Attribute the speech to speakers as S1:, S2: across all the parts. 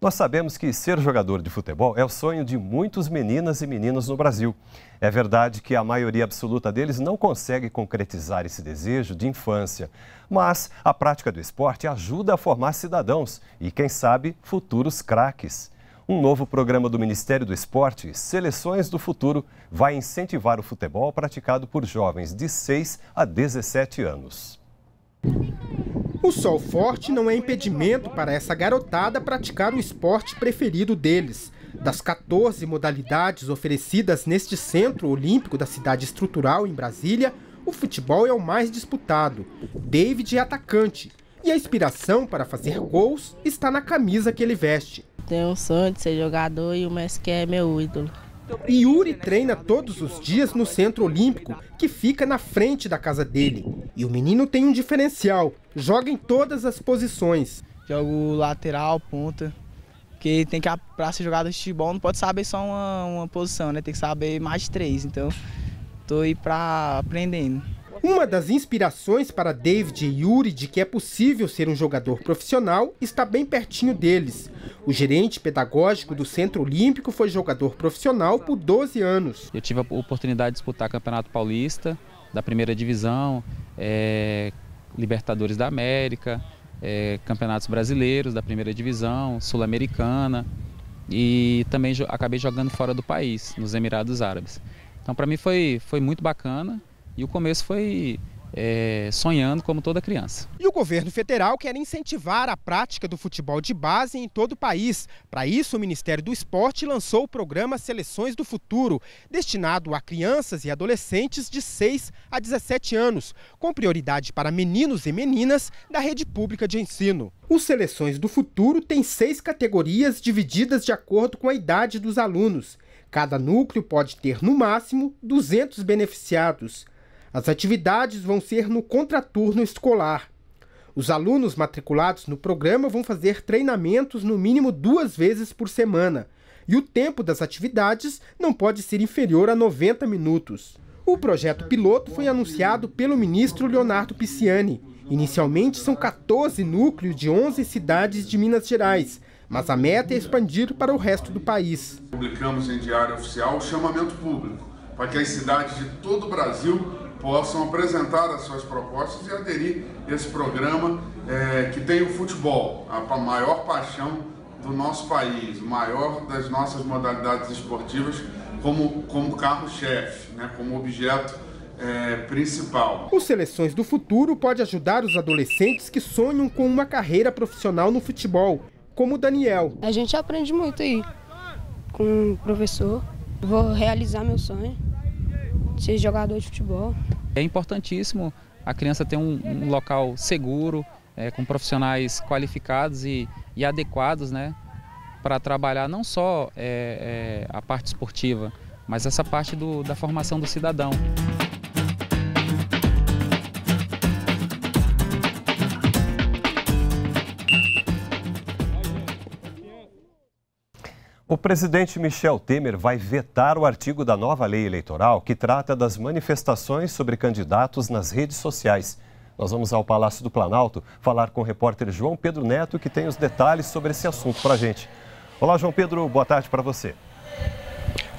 S1: Nós sabemos que ser jogador de futebol é o sonho de muitos meninas e meninos no Brasil. É verdade que a maioria absoluta deles não consegue concretizar esse desejo de infância, mas a prática do esporte ajuda a formar cidadãos e, quem sabe, futuros craques. Um novo programa do Ministério do Esporte, Seleções do Futuro, vai incentivar o futebol praticado por jovens de 6 a 17 anos.
S2: O sol forte não é impedimento para essa garotada praticar o esporte preferido deles. Das 14 modalidades oferecidas neste Centro Olímpico da Cidade Estrutural em Brasília, o futebol é o mais disputado. David é atacante e a inspiração para fazer gols está na camisa que ele veste. Tenho o sonho de ser jogador e o Messi é meu ídolo. Yuri treina todos os dias no Centro Olímpico, que fica na frente da casa dele. E o menino tem um diferencial, joga em todas as posições. Jogo lateral, ponta, porque tem que, para ser jogador de futebol, não pode saber só uma, uma posição, né? Tem que saber mais de três, então tô aí para aprendendo. Uma das inspirações para David e Yuri de que é possível ser um jogador profissional está bem pertinho deles. O gerente pedagógico do Centro Olímpico foi jogador profissional por 12 anos. Eu tive a oportunidade de disputar Campeonato Paulista da primeira divisão, é, Libertadores da América, é, Campeonatos Brasileiros da primeira divisão, Sul-Americana e também acabei jogando fora do país, nos Emirados Árabes. Então, para mim foi, foi muito bacana. E o começo foi é, sonhando como toda criança. E o governo federal quer incentivar a prática do futebol de base em todo o país. Para isso, o Ministério do Esporte lançou o programa Seleções do Futuro, destinado a crianças e adolescentes de 6 a 17 anos, com prioridade para meninos e meninas da rede pública de ensino. O Seleções do Futuro tem seis categorias divididas de acordo com a idade dos alunos. Cada núcleo pode ter, no máximo, 200 beneficiados. As atividades vão ser no contraturno escolar. Os alunos matriculados no programa vão fazer treinamentos no mínimo duas vezes por semana, e o tempo das atividades não pode ser inferior a 90 minutos. O projeto piloto foi anunciado pelo ministro Leonardo Pisciani. Inicialmente são 14 núcleos de 11 cidades de Minas Gerais, mas a meta é expandir para o resto do país. Publicamos em diário oficial o chamamento público para que as cidades de todo o Brasil possam apresentar as suas propostas e aderir a esse programa é, que tem o futebol, a maior paixão do nosso país, maior das nossas modalidades esportivas como, como carro-chefe, né, como objeto é, principal. O Seleções do Futuro pode ajudar os adolescentes que sonham com uma carreira profissional no futebol, como o Daniel. A gente aprende muito aí com o professor. Vou realizar meu sonho
S3: ser jogador de futebol.
S2: É importantíssimo a criança ter um, um local seguro, é, com profissionais qualificados e, e adequados né, para trabalhar não só é, é, a parte esportiva, mas essa parte do, da formação do cidadão.
S1: O presidente Michel Temer vai vetar o artigo da nova lei eleitoral que trata das manifestações sobre candidatos nas redes sociais. Nós vamos ao Palácio do Planalto falar com o repórter João Pedro Neto, que tem os detalhes sobre esse assunto para a gente. Olá, João Pedro, boa tarde para você.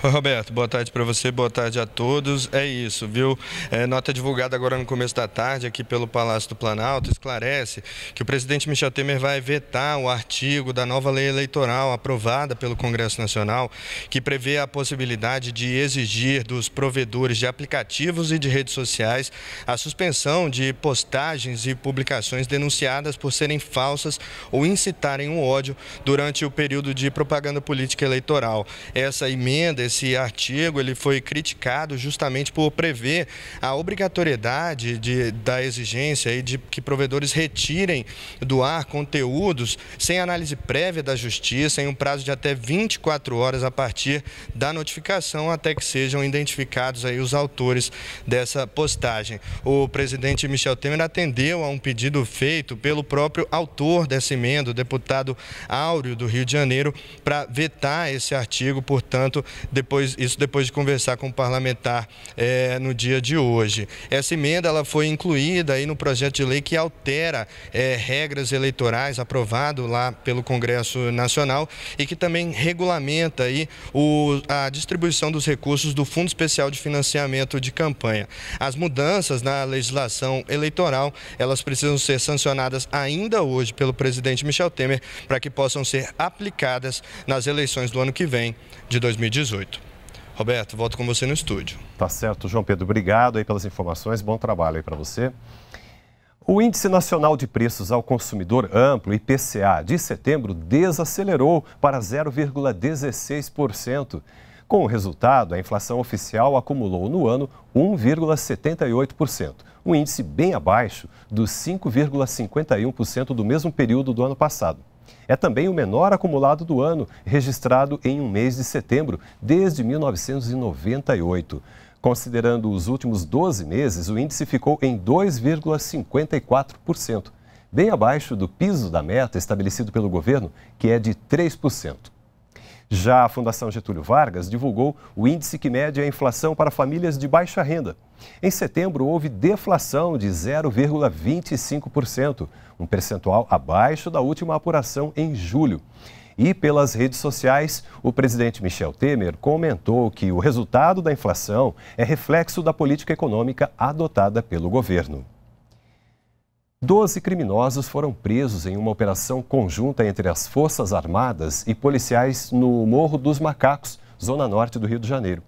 S3: Roberto, boa tarde para você, boa tarde a todos. É isso, viu? É, nota divulgada agora no começo da tarde aqui pelo Palácio do Planalto esclarece que o presidente Michel Temer vai vetar o artigo da nova lei eleitoral aprovada pelo Congresso Nacional que prevê a possibilidade de exigir dos provedores de aplicativos e de redes sociais a suspensão de postagens e publicações denunciadas por serem falsas ou incitarem o ódio durante o período de propaganda política eleitoral. Essa emenda esse artigo ele foi criticado justamente por prever a obrigatoriedade de, da exigência de que provedores retirem do ar conteúdos sem análise prévia da justiça em um prazo de até 24 horas a partir da notificação até que sejam identificados aí os autores dessa postagem. O presidente Michel Temer atendeu a um pedido feito pelo próprio autor dessa emenda, o deputado Áureo do Rio de Janeiro, para vetar esse artigo, portanto, depois, isso depois de conversar com o parlamentar é, no dia de hoje. Essa emenda ela foi incluída aí no projeto de lei que altera é, regras eleitorais aprovado lá pelo Congresso Nacional e que também regulamenta aí o, a distribuição dos recursos do Fundo Especial de Financiamento de Campanha. As mudanças na legislação eleitoral, elas precisam ser sancionadas ainda hoje pelo presidente Michel Temer para que possam ser aplicadas nas eleições do ano que vem, de 2018.
S1: Roberto, volto com você no estúdio. Tá certo, João Pedro. Obrigado aí pelas informações. Bom trabalho aí para você. O Índice Nacional de Preços ao Consumidor Amplo, IPCA, de setembro desacelerou para 0,16%. Com o resultado, a inflação oficial acumulou no ano 1,78%, um índice bem abaixo dos 5,51% do mesmo período do ano passado. É também o menor acumulado do ano, registrado em um mês de setembro, desde 1998. Considerando os últimos 12 meses, o índice ficou em 2,54%, bem abaixo do piso da meta estabelecido pelo governo, que é de 3%. Já a Fundação Getúlio Vargas divulgou o índice que mede a inflação para famílias de baixa renda. Em setembro, houve deflação de 0,25%, um percentual abaixo da última apuração em julho. E pelas redes sociais, o presidente Michel Temer comentou que o resultado da inflação é reflexo da política econômica adotada pelo governo. Doze criminosos foram presos em uma operação conjunta entre as Forças Armadas e policiais no Morro dos Macacos, zona norte do Rio de Janeiro.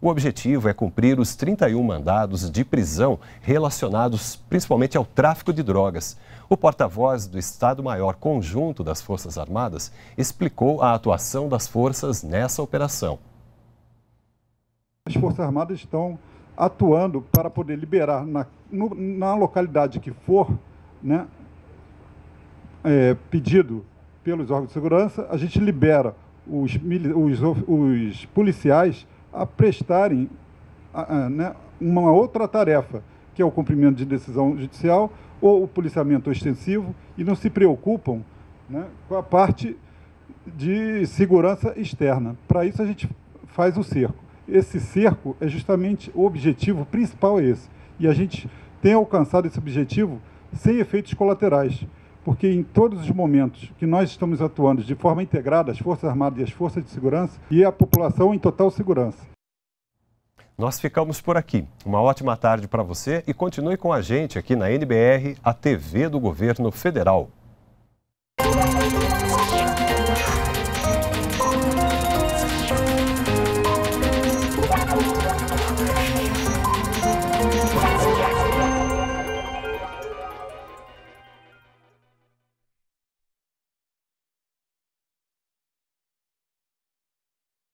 S1: O objetivo é cumprir os 31 mandados de prisão relacionados principalmente ao tráfico de drogas. O porta-voz do Estado-Maior Conjunto das Forças Armadas explicou a atuação das forças nessa operação. As Forças Armadas estão atuando para poder liberar na, no, na localidade que for né, é, pedido pelos órgãos de segurança, a gente libera os, os, os policiais a prestarem a, a, né, uma outra tarefa, que é o cumprimento de decisão judicial ou o policiamento extensivo e não se preocupam né, com a parte de segurança externa. Para isso, a gente faz o cerco. Esse cerco é justamente o objetivo principal é esse. E a gente tem alcançado esse objetivo sem efeitos colaterais, porque em todos os momentos que nós estamos atuando de forma integrada, as Forças Armadas e as Forças de Segurança e a população em total segurança. Nós ficamos por aqui. Uma ótima tarde para você e continue com a gente aqui na NBR, a TV do Governo Federal.